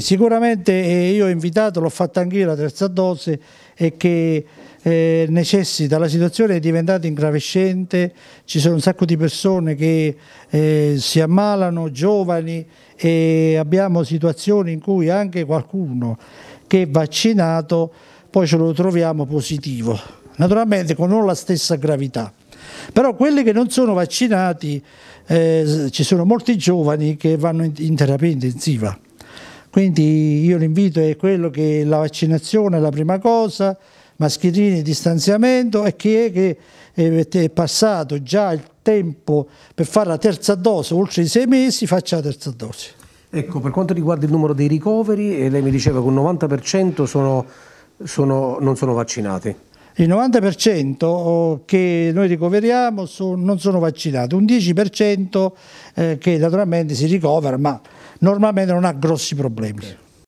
Sicuramente eh, io ho invitato, l'ho fatta anch'io la terza dose e che eh, necessita, la situazione è diventata ingravescente, ci sono un sacco di persone che eh, si ammalano, giovani e abbiamo situazioni in cui anche qualcuno che è vaccinato poi ce lo troviamo positivo, naturalmente con non la stessa gravità. Però quelli che non sono vaccinati, eh, ci sono molti giovani che vanno in, in terapia intensiva. Quindi io l'invito è quello che la vaccinazione è la prima cosa, mascherine, distanziamento e chi è che eh, è passato già il tempo per fare la terza dose, oltre i sei mesi faccia la terza dose. Ecco, per quanto riguarda il numero dei ricoveri, lei mi diceva che un 90% sono, sono, non sono vaccinati. Il 90% che noi ricoveriamo non sono vaccinati, un 10% eh, che naturalmente si ricovera, ma normalmente non ha grossi problemi.